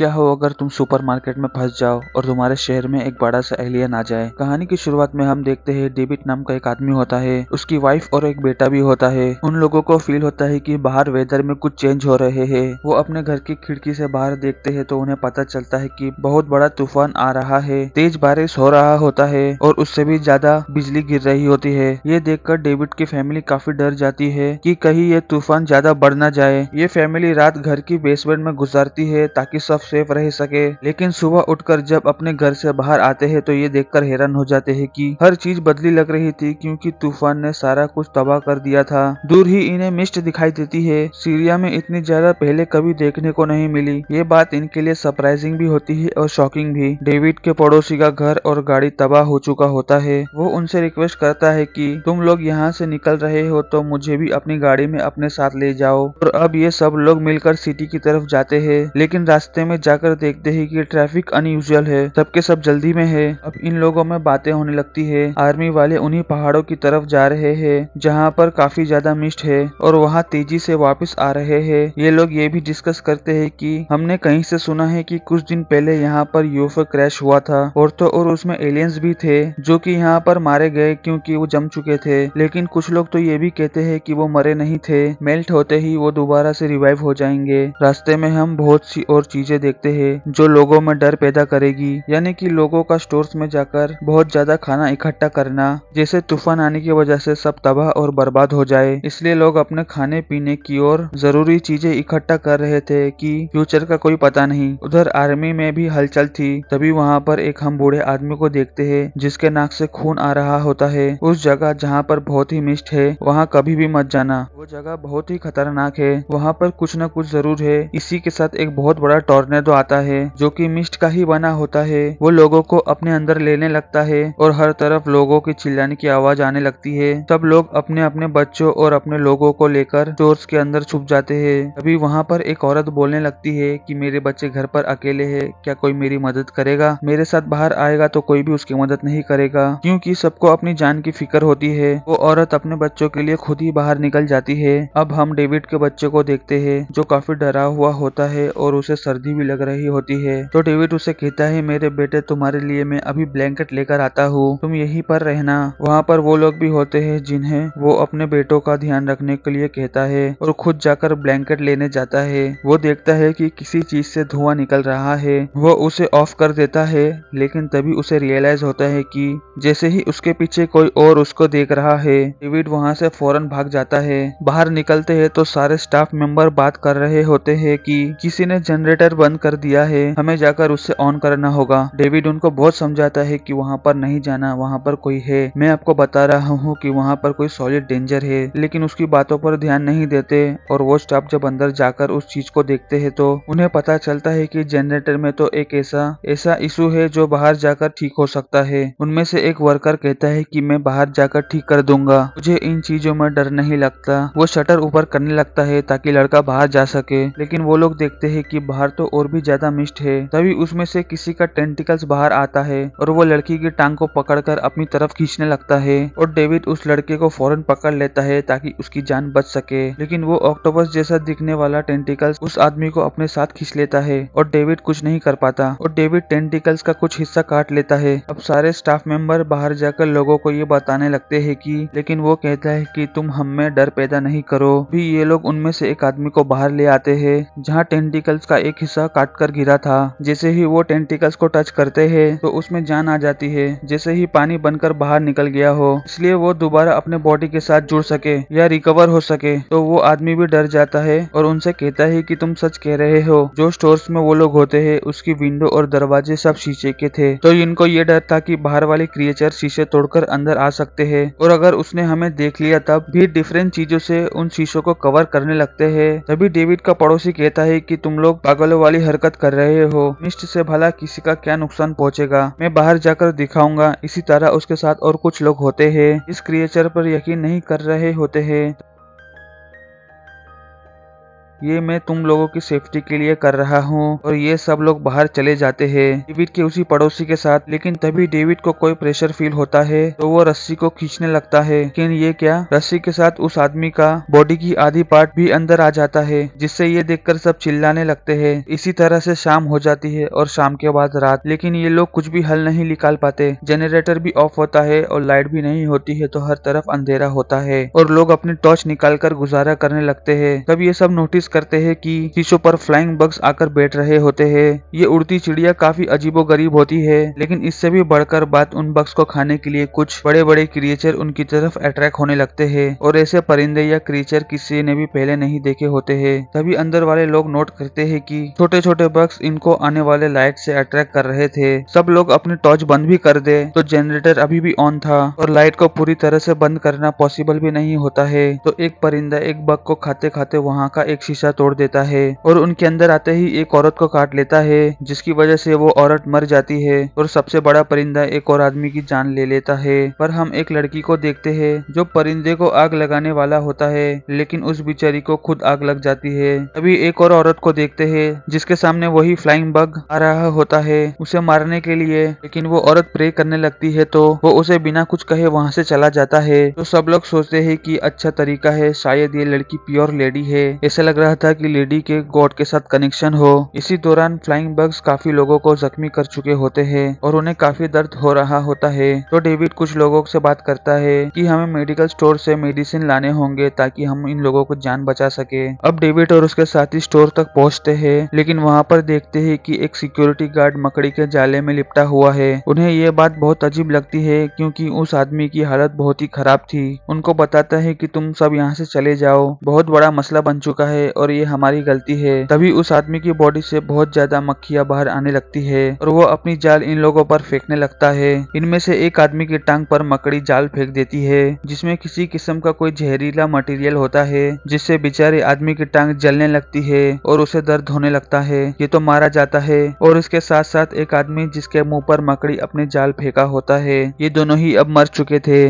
क्या हो अगर तुम सुपरमार्केट में फंस जाओ और तुम्हारे शहर में एक बड़ा सा एलियन आ जाए कहानी की शुरुआत में हम देखते हैं डेविड नाम का एक आदमी होता है उसकी वाइफ और एक बेटा भी होता है उन लोगों को फील होता है कि बाहर वेदर में कुछ चेंज हो रहे हैं वो अपने घर की खिड़की से बाहर देखते हैं तो उन्हें पता चलता है कि बहुत बड़ा तूफान आ रहा है तेज बारिश हो रहा होता है और उससे भी ज्यादा बिजली गिर रही होती है ये देखकर डेविड की फैमिली काफी डर जाती है कि कहीं ये तूफान ज्यादा बढ़ ना जाए ये फैमिली रात घर की बेसमेंट में गुजारती है ताकि सब सेफ रह सके लेकिन सुबह उठकर जब अपने घर से बाहर आते हैं तो ये देखकर हैरान हो जाते हैं कि हर चीज बदली लग रही थी क्योंकि तूफान ने सारा कुछ तबाह कर दिया था दूर ही इन्हें मिस्ट दिखाई देती है सीरिया में इतनी ज्यादा पहले कभी देखने को नहीं मिली ये बात इनके लिए सरप्राइजिंग भी होती है और शॉकिंग भी डेविड के पड़ोसी का घर और गाड़ी तबाह हो चुका होता है वो उनसे रिक्वेस्ट करता है की तुम लोग यहाँ से निकल रहे हो तो मुझे भी अपनी गाड़ी में अपने साथ ले जाओ और अब ये सब लोग मिलकर सिटी की तरफ जाते हैं लेकिन रास्ते में जाकर देखते हैं कि ट्रैफिक अनयूजल है सबके सब जल्दी में है अब इन लोगों में बातें होने लगती है आर्मी वाले उन्हीं पहाड़ों की तरफ जा रहे है जहाँ पर काफी ज्यादा मिस्ट है और वहाँ तेजी से वापिस आ रहे है ये लोग ये भी डिस्कस करते है की हमने कहीं से सुना है की कुछ दिन पहले यहाँ पर यूएफओ क्रैश हुआ था और तो और उसमें एलियंस भी थे जो कि यहाँ पर मारे गए क्योंकि वो जम चुके थे लेकिन कुछ लोग तो ये भी कहते हैं कि वो मरे नहीं थे मेल्ट होते ही वो दोबारा से रिवाइव हो जाएंगे रास्ते में हम बहुत सी और चीजें देखते हैं जो लोगों में डर पैदा करेगी यानी कि लोगों का स्टोर्स में जाकर बहुत ज्यादा खाना इकट्ठा करना जैसे तूफान आने की वजह से सब तबाह और बर्बाद हो जाए इसलिए लोग अपने खाने पीने की और जरूरी चीजें इकट्ठा कर रहे थे कि फ्यूचर का कोई पता नहीं उधर आर्मी में भी हलचल थी तभी वहाँ पर एक हम बूढ़े आदमी को देखते है जिसके नाक से खून आ रहा होता है उस जगह जहाँ पर बहुत ही मिस्ट है वहाँ कभी भी मत जाना वो जगह बहुत ही खतरनाक है वहाँ पर कुछ न कुछ जरूर है इसी के साथ एक बहुत बड़ा टॉर्न टॉर्नेडो आता है जो कि मिस्ट का ही बना होता है वो लोगों को अपने अंदर लेने लगता है और हर तरफ लोगों के चिल्लाने की आवाज आने लगती है सब लोग अपने अपने बच्चों और अपने लोगों को लेकर चोर्स के अंदर छुप जाते हैं अभी वहाँ पर एक औरत बोलने लगती है की मेरे बच्चे घर पर अकेले है क्या कोई मेरी मदद करेगा मेरे साथ बाहर आएगा तो कोई भी उसकी मदद नहीं करेगा क्यूँकी सबको अपनी जान की फिक्र होती है वो औरत अपने बच्चों के लिए खुद ही बाहर निकल जाती है अब हम डेविड के बच्चे को देखते हैं जो काफी डरा हुआ होता है और उसे सर्दी भी भी लग रही होती है तो डेविड उसे कहता है मेरे बेटे तुम्हारे लिए मैं अभी ब्लैंकेट लेकर आता हूँ तुम यहीं पर रहना वहाँ पर वो लोग भी होते हैं जिन्हें वो अपने बेटों का ध्यान रखने के लिए कहता है और खुद जाकर ब्लैंकेट लेने जाता है वो देखता है कि किसी चीज से धुआं निकल रहा है वो उसे ऑफ कर देता है लेकिन तभी उसे रियलाइज होता है कि जैसे ही उसके पीछे कोई और उसको देख रहा है डेविड वहाँ से फौरन भाग जाता है बाहर निकलते हैं तो सारे स्टाफ मेंबर बात कर रहे होते हैं कि किसी ने जनरेटर बंद बंद कर दिया है हमें जाकर उससे ऑन करना होगा डेविड उनको बहुत समझाता है कि वहाँ पर नहीं जाना वहाँ पर कोई है मैं आपको बता रहा हूँ कि वहाँ पर कोई सॉलिड डेंजर है लेकिन उसकी बातों पर ध्यान नहीं देते और वो स्टाफ जब अंदर जाकर उस चीज को देखते हैं तो उन्हें पता चलता है की जनरेटर में तो एक ऐसा ऐसा इशू है जो बाहर जाकर ठीक हो सकता है उनमें से एक वर्कर कहता है की मैं बाहर जाकर ठीक कर दूंगा मुझे इन चीजों में डर नहीं लगता वो शटर ऊपर करने लगता है ताकि लड़का बाहर जा सके लेकिन वो लोग देखते हैं कि बाहर तो और भी ज्यादा मिस्ट है तभी उसमें से किसी का टेंटिकल्स बाहर आता है और वो लड़की की टांग को पकड़कर अपनी तरफ खींचने लगता है और डेविड उस लड़के को फौरन पकड़ लेता है ताकि उसकी जान बच सके लेकिन वो ऑक्टोपस जैसा दिखने वाला टेंटिकल्स उस आदमी को अपने साथ खींच लेता है और डेविड कुछ नहीं कर पाता और डेविड टेंटिकल्स का कुछ हिस्सा काट लेता है अब सारे स्टाफ मेंबर बाहर जाकर लोगों को ये बताने लगते हैं कि लेकिन वो कहता है कि तुम हम में डर पैदा नहीं करो भी ये लोग उनमें से एक आदमी को बाहर ले आते हैं जहाँ टेंटिकल्स का एक हिस्सा काट कर गिरा था जैसे ही वो टेंटिकल्स को टच करते है तो उसमें जान आ जाती है जैसे ही पानी बनकर बाहर निकल गया हो इसलिए वो दोबारा अपने बॉडी के साथ जुड़ सके या रिकवर हो सके तो वो आदमी भी डर जाता है और उनसे कहता है कि तुम सच कह रहे हो जो स्टोर्स में वो लोग होते हैं उसकी विंडो और दरवाजे सब शीशे के थे तो इनको ये डर था कि बाहर वाले क्रिएचर शीशे तोड़कर अंदर आ सकते हैं और अगर उसने हमें देख लिया तब भी डिफरेंट चीजों से उन शीशों को कवर करने लगते हैं तभी डेविड का पड़ोसी कहता है कि तुम लोग पागलों वाली बुरी हरकत कर रहे हो मिस्ट से भला किसी का क्या नुकसान पहुंचेगा मैं बाहर जाकर दिखाऊंगा इसी तरह उसके साथ और कुछ लोग होते हैं इस क्रिएचर पर यकीन नहीं कर रहे होते हैं ये मैं तुम लोगों की सेफ्टी के लिए कर रहा हूँ और ये सब लोग बाहर चले जाते हैं डेविड के उसी पड़ोसी के साथ लेकिन तभी डेविड को कोई प्रेशर फील होता है तो वो रस्सी को खींचने लगता है लेकिन ये क्या रस्सी के साथ उस आदमी का बॉडी की आधी पार्ट भी अंदर आ जाता है जिससे ये देख सब चिल्लाने लगते है इसी तरह से शाम हो जाती है और शाम के बाद रात लेकिन ये लोग कुछ भी हल नहीं निकाल पाते जनरेटर भी ऑफ होता है और लाइट भी नहीं होती है तो हर तरफ अंधेरा होता है और लोग अपने टॉर्च निकाल कर गुजारा करने लगते है तब ये सब नोटिस करते हैं कि शीशों पर फ्लाइंग बग्स आकर बैठ रहे होते हैं ये उड़ती चिड़िया काफी अजीबो गरीब होती है लेकिन इससे भी बढ़कर बात उन बग्स को खाने के लिए कुछ बड़े बड़े क्रिएचर उनकी तरफ अट्रैक्ट होने लगते है और ऐसे परिंदे या क्रिएचर किसी ने भी पहले नहीं देखे होते है तभी अंदर वाले लोग नोट करते है की छोटे छोटे बग्स इनको आने वाले लाइट से अट्रैक्ट कर रहे थे सब लोग अपने टॉर्च बंद भी कर दे तो जनरेटर अभी भी ऑन था और लाइट को पूरी तरह से बंद करना पॉसिबल भी नहीं होता है तो एक परिंदा एक बग को खाते खाते वहाँ का एक शीशे हिस्सा तोड़ देता है और उनके अंदर आते ही एक औरत को काट लेता है जिसकी वजह से वो औरत मर जाती है और सबसे बड़ा परिंदा एक और आदमी की जान ले लेता है पर हम एक लड़की को देखते है जो परिंदे को आग लगाने वाला होता है लेकिन उस बिचारी को खुद आग लग जाती है अभी एक और औरत को देखते है जिसके सामने वही फ्लाइंग बग आ रहा होता है उसे मारने के लिए लेकिन वो औरत प्रे करने लगती है तो वो उसे बिना कुछ कहे वहाँ से चला जाता है तो सब लोग सोचते है की अच्छा तरीका है शायद ये लड़की प्योर लेडी है ऐसा लग रहा रहा था कि लेडी के गॉड के साथ कनेक्शन हो इसी दौरान फ्लाइंग बग्स काफी लोगों को जख्मी कर चुके होते हैं और उन्हें काफी दर्द हो रहा होता है तो डेविड कुछ लोगों से बात करता है कि हमें मेडिकल स्टोर से मेडिसिन लाने होंगे ताकि हम इन लोगों को जान बचा सके अब डेविड और उसके साथी स्टोर तक पहुँचते है लेकिन वहाँ पर देखते है की एक सिक्योरिटी गार्ड मकड़ी के जाले में लिपटा हुआ है उन्हें यह बात बहुत अजीब लगती है क्यूँकी उस आदमी की हालत बहुत ही खराब थी उनको बताता है की तुम सब यहाँ से चले जाओ बहुत बड़ा मसला बन चुका है और ये हमारी गलती है तभी उस आदमी की बॉडी से बहुत ज्यादा मक्खियां बाहर आने लगती है और वो अपनी जाल इन लोगों पर फेंकने लगता है इनमें से एक आदमी की टांग पर मकड़ी जाल फेंक देती है जिसमें किसी किस्म का कोई जहरीला मटेरियल होता है जिससे बेचारे आदमी की टांग जलने लगती है और उसे दर्द होने लगता है ये तो मारा जाता है और इसके साथ साथ एक आदमी जिसके मुंह पर मकड़ी अपने जाल फेंका होता है ये दोनों ही अब मर चुके थे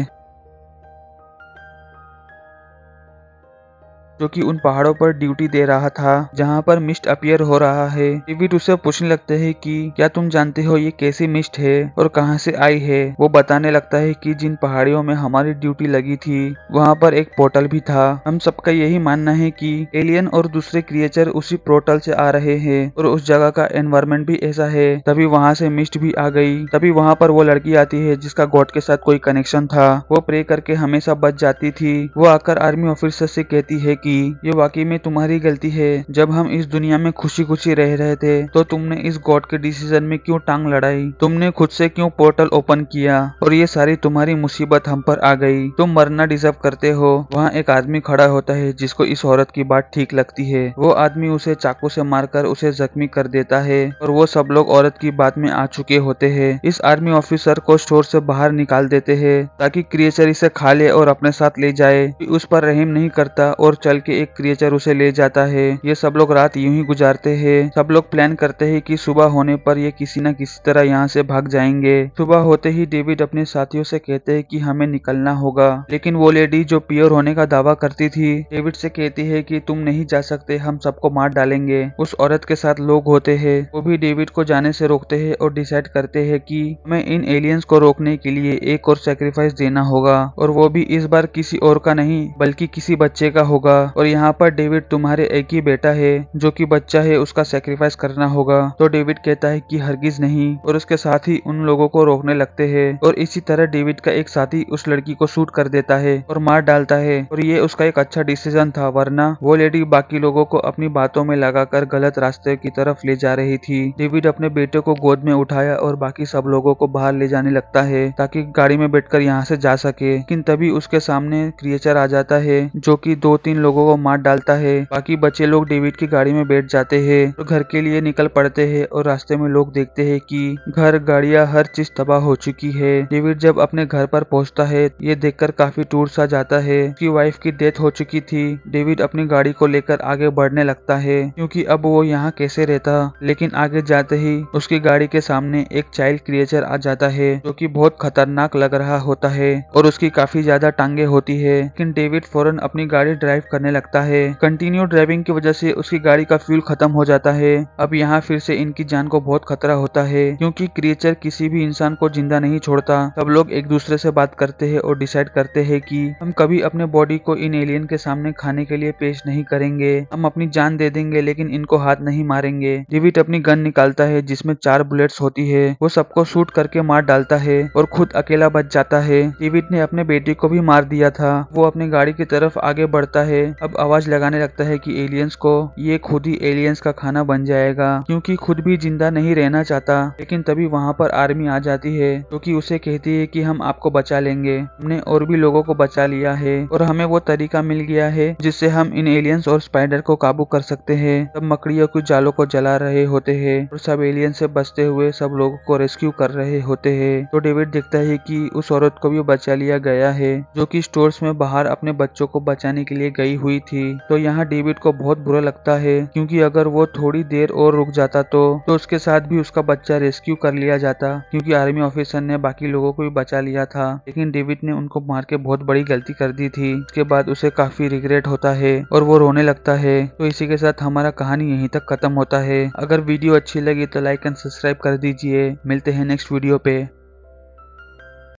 जो कि उन पहाड़ों पर ड्यूटी दे रहा था जहाँ पर मिस्ट अपियर हो रहा है डेविड उसे पूछने लगते है कि क्या तुम जानते हो ये कैसी मिस्ट है और कहाँ से आई है वो बताने लगता है कि जिन पहाड़ियों में हमारी ड्यूटी लगी थी वहाँ पर एक पोर्टल भी था हम सबका यही मानना है की एलियन और दूसरे क्रिएचर उसी पोर्टल से आ रहे हैं और उस जगह का एनवायरमेंट भी ऐसा है तभी वहाँ से मिस्ट भी आ गई तभी वहाँ पर वो लड़की आती है जिसका गॉड के साथ कोई कनेक्शन था वो प्रे करके हमेशा बच जाती थी वो आकर आर्मी ऑफिसर से कहती है कि कि ये वाकई में तुम्हारी गलती है जब हम इस दुनिया में खुशी खुशी रह रहे थे तो तुमने इस गॉड के डिसीजन में क्यों टांग लड़ाई तुमने खुद से क्यों पोर्टल ओपन किया और ये सारी तुम्हारी मुसीबत हम पर आ गई तुम मरना डिजर्व करते हो वहाँ एक आदमी खड़ा होता है जिसको इस औरत की बात ठीक लगती है वो आदमी उसे चाकू से मारकर उसे जख्मी कर देता है और वो सब लोग औरत की बात में आ चुके होते हैं इस आर्मी ऑफिसर को स्टोर से बाहर निकाल देते हैं ताकि क्रिएचर इसे खा ले और अपने साथ ले जाए उस पर रहम नहीं करता और चल के एक क्रिएचर उसे ले जाता है ये सब लोग रात यूं ही गुजारते हैं सब लोग प्लान करते हैं कि सुबह होने पर ये किसी न किसी तरह यहाँ से भाग जाएंगे सुबह होते ही डेविड अपने साथियों से कहते हैं कि हमें निकलना होगा लेकिन वो लेडी जो प्योर होने का दावा करती थी डेविड से कहती है कि तुम नहीं जा सकते हम सबको मार डालेंगे उस औरत के साथ लोग होते है वो भी डेविड को जाने से रोकते है और डिसाइड करते है की हमें इन एलियंस को रोकने के लिए एक और सेक्रीफाइस देना होगा और वो भी इस बार किसी और का नहीं बल्कि किसी बच्चे का होगा और यहाँ पर डेविड तुम्हारे एक ही बेटा है जो कि बच्चा है उसका सेक्रीफाइस करना होगा तो डेविड कहता है कि हरगिज नहीं और उसके साथ ही उन लोगों को रोकने लगते है और इसी तरह डेविड का एक साथी उस लड़की को शूट कर देता है और मार डालता है और ये उसका एक अच्छा डिसीजन था वरना वो लेडी बाकी लोगों को अपनी बातों में लगाकर गलत रास्ते की तरफ ले जा रही थी डेविड अपने बेटे को गोद में उठाया और बाकी सब लोगों को बाहर ले जाने लगता है ताकि गाड़ी में बैठकर यहाँ से जा सके लेकिन तभी उसके सामने क्रिएचर आ जाता है जो कि दो तीन लोगों लोगों को मार डालता है बाकी बचे लोग डेविड की गाड़ी में बैठ जाते हैं और घर के लिए निकल पड़ते हैं और रास्ते में लोग देखते हैं कि घर गाड़ियां हर चीज तबाह हो चुकी है डेविड जब अपने घर पर पहुंचता है ये देखकर काफी टूट सा जाता है उसकी वाइफ की डेथ हो चुकी थी डेविड अपनी गाड़ी को लेकर आगे बढ़ने लगता है क्योंकि अब वो यहाँ कैसे रहता लेकिन आगे जाते ही उसकी गाड़ी के सामने एक चाइल्ड क्रिएचर आ जाता है जो की बहुत खतरनाक लग रहा होता है और उसकी काफी ज्यादा टांगे होती है लेकिन डेविड फौरन अपनी गाड़ी ड्राइव कर करने लगता है कंटिन्यू ड्राइविंग की वजह से उसकी गाड़ी का फ्यूल खत्म हो जाता है अब यहाँ फिर से इनकी जान को बहुत खतरा होता है क्योंकि क्रिएचर किसी भी इंसान को जिंदा नहीं छोड़ता सब लोग एक दूसरे से बात करते हैं और डिसाइड करते हैं कि हम कभी अपने बॉडी को इन एलियन के सामने खाने के लिए पेश नहीं करेंगे हम अपनी जान दे देंगे लेकिन इनको हाथ नहीं मारेंगे डिविट अपनी गन निकालता है जिसमें चार बुलेट्स होती है वो सबको शूट करके मार डालता है और खुद अकेला बच जाता है डिविट ने अपने बेटे को भी मार दिया था वो अपनी गाड़ी की तरफ आगे बढ़ता है अब आवाज लगाने लगता है कि एलियंस को ये खुद ही एलियंस का खाना बन जाएगा क्योंकि खुद भी जिंदा नहीं रहना चाहता लेकिन तभी वहाँ पर आर्मी आ जाती है जो की उसे कहती है कि हम आपको बचा लेंगे हमने और भी लोगों को बचा लिया है और हमें वो तरीका मिल गया है जिससे हम इन एलियंस और स्पाइडर को काबू कर सकते हैं सब मकड़ियों की जालों को जला रहे होते हैं और सब एलियंस से बचते हुए सब लोगों को रेस्क्यू कर रहे होते हैं तो डेविड देखता है कि उस औरत को भी बचा लिया गया है जो कि स्टोर्स में बाहर अपने बच्चों को बचाने के लिए गई हुई थी तो यहाँ डेविड को बहुत बुरा लगता है क्योंकि अगर वो थोड़ी देर और रुक जाता तो तो उसके साथ भी उसका बच्चा रेस्क्यू कर लिया जाता क्योंकि आर्मी ऑफिसर ने बाकी लोगों को भी बचा लिया था लेकिन डेविड ने उनको मार के बहुत बड़ी गलती कर दी थी उसके बाद उसे काफी रिग्रेट होता है और वो रोने लगता है तो इसी के साथ हमारा कहानी यहीं तक खत्म होता है अगर वीडियो अच्छी लगी तो लाइक एंड सब्सक्राइब कर दीजिए मिलते हैं नेक्स्ट वीडियो पे